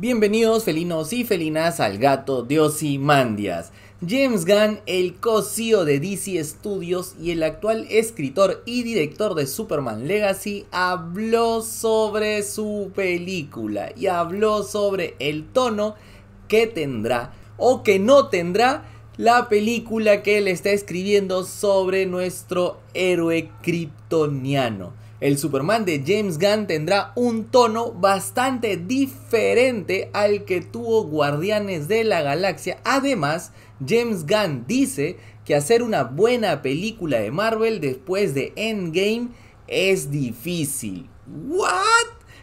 Bienvenidos felinos y felinas al gato Mandias. James Gunn, el co e de DC Studios y el actual escritor y director de Superman Legacy, habló sobre su película y habló sobre el tono que tendrá o que no tendrá la película que él está escribiendo sobre nuestro héroe kryptoniano el Superman de James Gunn tendrá un tono bastante diferente al que tuvo Guardianes de la Galaxia. Además, James Gunn dice que hacer una buena película de Marvel después de Endgame es difícil. ¿What?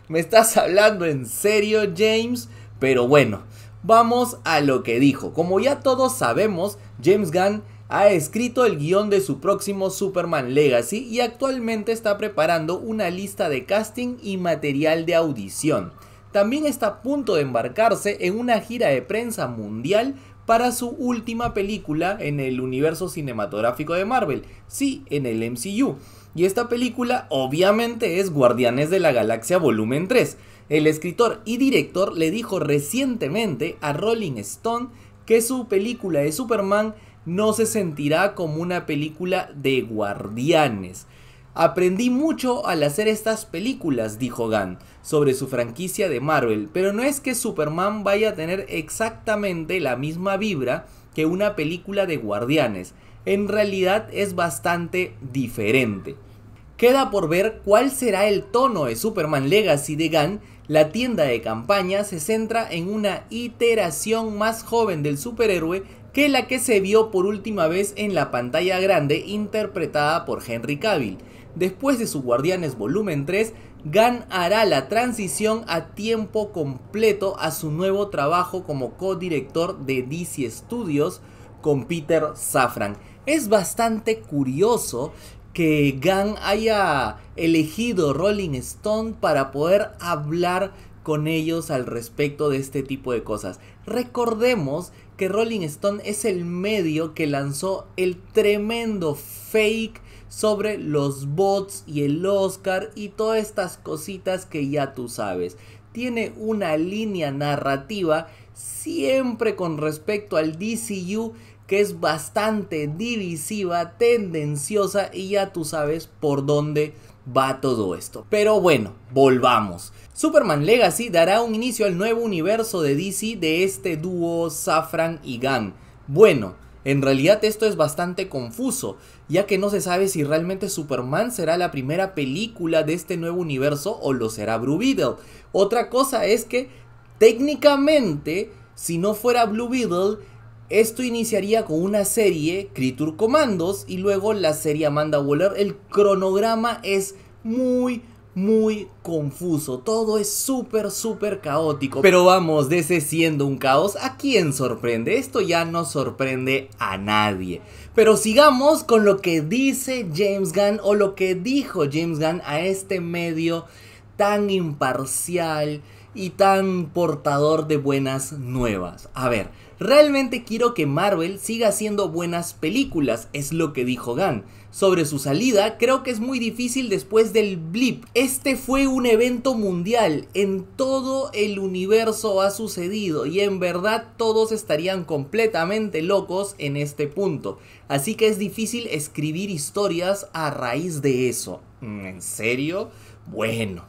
¿Me estás hablando en serio, James? Pero bueno, vamos a lo que dijo. Como ya todos sabemos, James Gunn ha escrito el guión de su próximo Superman Legacy y actualmente está preparando una lista de casting y material de audición. También está a punto de embarcarse en una gira de prensa mundial para su última película en el universo cinematográfico de Marvel, sí, en el MCU. Y esta película obviamente es Guardianes de la Galaxia Volumen 3. El escritor y director le dijo recientemente a Rolling Stone que su película de Superman no se sentirá como una película de guardianes. Aprendí mucho al hacer estas películas, dijo Gunn, sobre su franquicia de Marvel, pero no es que Superman vaya a tener exactamente la misma vibra que una película de guardianes. En realidad es bastante diferente. Queda por ver cuál será el tono de Superman Legacy de Gunn. La tienda de campaña se centra en una iteración más joven del superhéroe que la que se vio por última vez en la pantalla grande interpretada por Henry Cavill. Después de su Guardianes Volumen 3, Gunn hará la transición a tiempo completo a su nuevo trabajo como codirector de DC Studios con Peter Safran. Es bastante curioso que Gunn haya elegido Rolling Stone para poder hablar con ellos al respecto de este tipo de cosas. Recordemos que Rolling Stone es el medio que lanzó el tremendo fake sobre los bots y el Oscar y todas estas cositas que ya tú sabes. Tiene una línea narrativa siempre con respecto al DCU que es bastante divisiva, tendenciosa y ya tú sabes por dónde va todo esto. Pero bueno, volvamos. Superman Legacy dará un inicio al nuevo universo de DC de este dúo Safran y Gan. Bueno, en realidad esto es bastante confuso, ya que no se sabe si realmente Superman será la primera película de este nuevo universo o lo será Blue Beetle. Otra cosa es que técnicamente, si no fuera Blue Beetle, esto iniciaría con una serie, Creature Commandos, y luego la serie Amanda Waller. El cronograma es muy, muy confuso, todo es súper, súper caótico. Pero vamos, de ese siendo un caos, ¿a quién sorprende? Esto ya no sorprende a nadie. Pero sigamos con lo que dice James Gunn o lo que dijo James Gunn a este medio tan imparcial y tan portador de buenas nuevas. A ver, Realmente quiero que Marvel siga haciendo buenas películas, es lo que dijo Gunn. Sobre su salida, creo que es muy difícil después del blip. Este fue un evento mundial, en todo el universo ha sucedido y en verdad todos estarían completamente locos en este punto. Así que es difícil escribir historias a raíz de eso. Mm, ¿En serio? Bueno.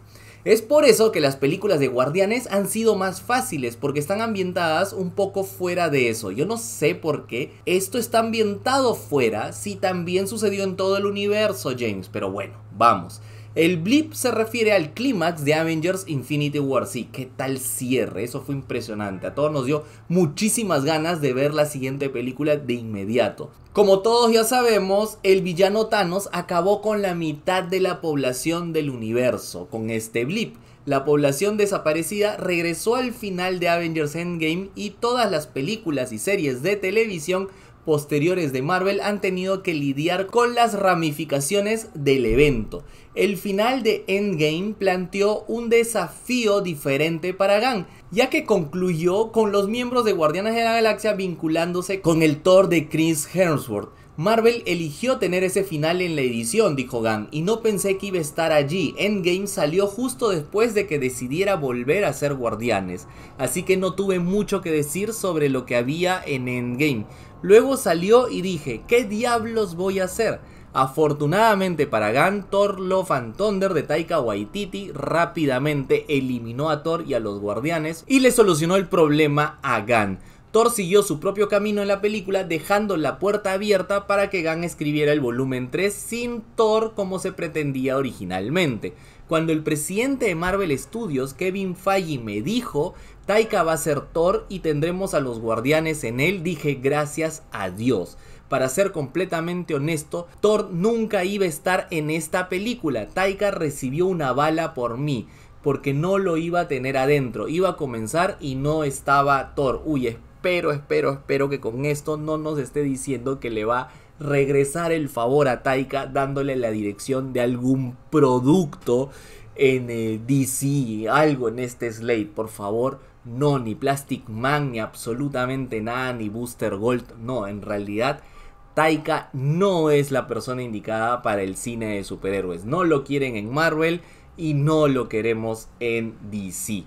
Es por eso que las películas de Guardianes han sido más fáciles, porque están ambientadas un poco fuera de eso. Yo no sé por qué esto está ambientado fuera, si también sucedió en todo el universo, James, pero bueno, vamos. El blip se refiere al clímax de Avengers Infinity War. Sí, qué tal cierre, eso fue impresionante. A todos nos dio muchísimas ganas de ver la siguiente película de inmediato. Como todos ya sabemos, el villano Thanos acabó con la mitad de la población del universo con este blip. La población desaparecida regresó al final de Avengers Endgame y todas las películas y series de televisión posteriores de Marvel han tenido que lidiar con las ramificaciones del evento. El final de Endgame planteó un desafío diferente para Gunn, ya que concluyó con los miembros de Guardianes de la Galaxia vinculándose con el Thor de Chris Hemsworth. Marvel eligió tener ese final en la edición, dijo Gunn, y no pensé que iba a estar allí. Endgame salió justo después de que decidiera volver a ser Guardianes, así que no tuve mucho que decir sobre lo que había en Endgame. Luego salió y dije, ¿qué diablos voy a hacer? Afortunadamente para Gunn, Thor Love and Thunder de Taika Waititi rápidamente eliminó a Thor y a los Guardianes y le solucionó el problema a Gunn. Thor siguió su propio camino en la película dejando la puerta abierta para que Gunn escribiera el volumen 3 sin Thor como se pretendía originalmente. Cuando el presidente de Marvel Studios, Kevin Feige, me dijo, Taika va a ser Thor y tendremos a los guardianes en él, dije gracias a Dios. Para ser completamente honesto, Thor nunca iba a estar en esta película. Taika recibió una bala por mí porque no lo iba a tener adentro. Iba a comenzar y no estaba Thor. Uy, espero, espero, espero que con esto no nos esté diciendo que le va a regresar el favor a Taika dándole la dirección de algún producto en eh, DC, algo en este Slate, por favor. No, ni Plastic Man, ni absolutamente nada, ni Booster Gold. No, en realidad Taika no es la persona indicada para el cine de superhéroes. No lo quieren en Marvel y no lo queremos en DC.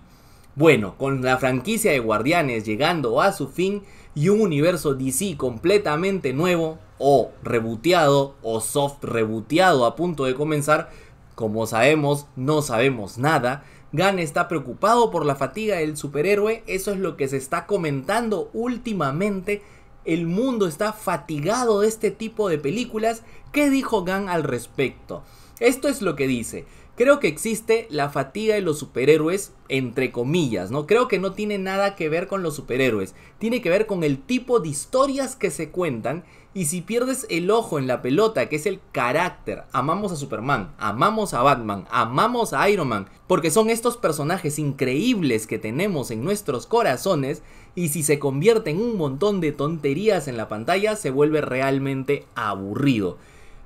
Bueno, con la franquicia de Guardianes llegando a su fin y un universo DC completamente nuevo, o reboteado, o soft reboteado a punto de comenzar, como sabemos, no sabemos nada. Gan está preocupado por la fatiga del superhéroe, eso es lo que se está comentando últimamente. El mundo está fatigado de este tipo de películas. ¿Qué dijo Gan al respecto? Esto es lo que dice. Creo que existe la fatiga de los superhéroes, entre comillas, ¿no? Creo que no tiene nada que ver con los superhéroes. Tiene que ver con el tipo de historias que se cuentan. Y si pierdes el ojo en la pelota, que es el carácter, amamos a Superman, amamos a Batman, amamos a Iron Man, porque son estos personajes increíbles que tenemos en nuestros corazones, y si se convierte en un montón de tonterías en la pantalla, se vuelve realmente aburrido.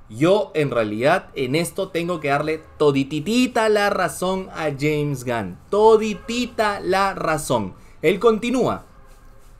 Yo en realidad en esto tengo que darle todititita la razón a James Gunn. Toditita la razón. Él continúa.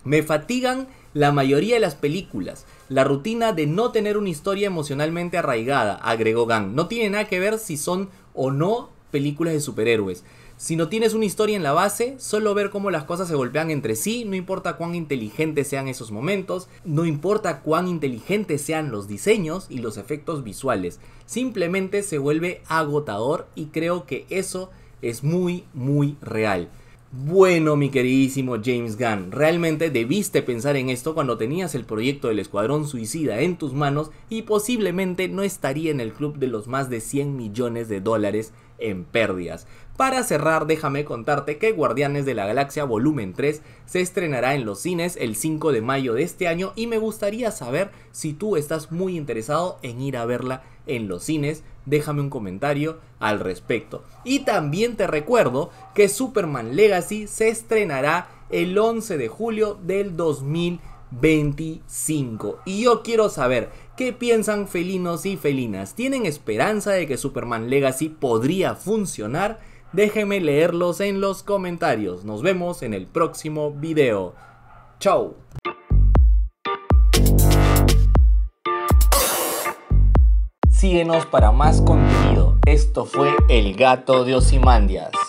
Me fatigan la mayoría de las películas. La rutina de no tener una historia emocionalmente arraigada, agregó Gunn. No tiene nada que ver si son o no películas de superhéroes. Si no tienes una historia en la base, solo ver cómo las cosas se golpean entre sí, no importa cuán inteligentes sean esos momentos, no importa cuán inteligentes sean los diseños y los efectos visuales, simplemente se vuelve agotador y creo que eso es muy, muy real. Bueno, mi queridísimo James Gunn, realmente debiste pensar en esto cuando tenías el proyecto del Escuadrón Suicida en tus manos y posiblemente no estaría en el club de los más de 100 millones de dólares en pérdidas. Para cerrar, déjame contarte que Guardianes de la Galaxia Volumen 3 se estrenará en los cines el 5 de mayo de este año y me gustaría saber si tú estás muy interesado en ir a verla en los cines. Déjame un comentario al respecto. Y también te recuerdo que Superman Legacy se estrenará el 11 de julio del 2025. Y yo quiero saber ¿Qué piensan felinos y felinas? ¿Tienen esperanza de que Superman Legacy podría funcionar? Déjenme leerlos en los comentarios. Nos vemos en el próximo video. ¡Chao! Síguenos para más contenido. Esto fue El Gato de Osimandias.